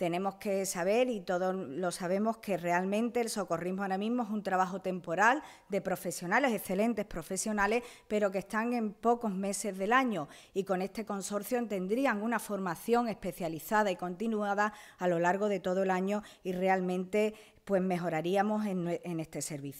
tenemos que saber, y todos lo sabemos, que realmente el socorrismo ahora mismo es un trabajo temporal de profesionales, excelentes profesionales, pero que están en pocos meses del año y con este consorcio tendrían una formación especializada y continuada a lo largo de todo el año y realmente pues mejoraríamos en este servicio.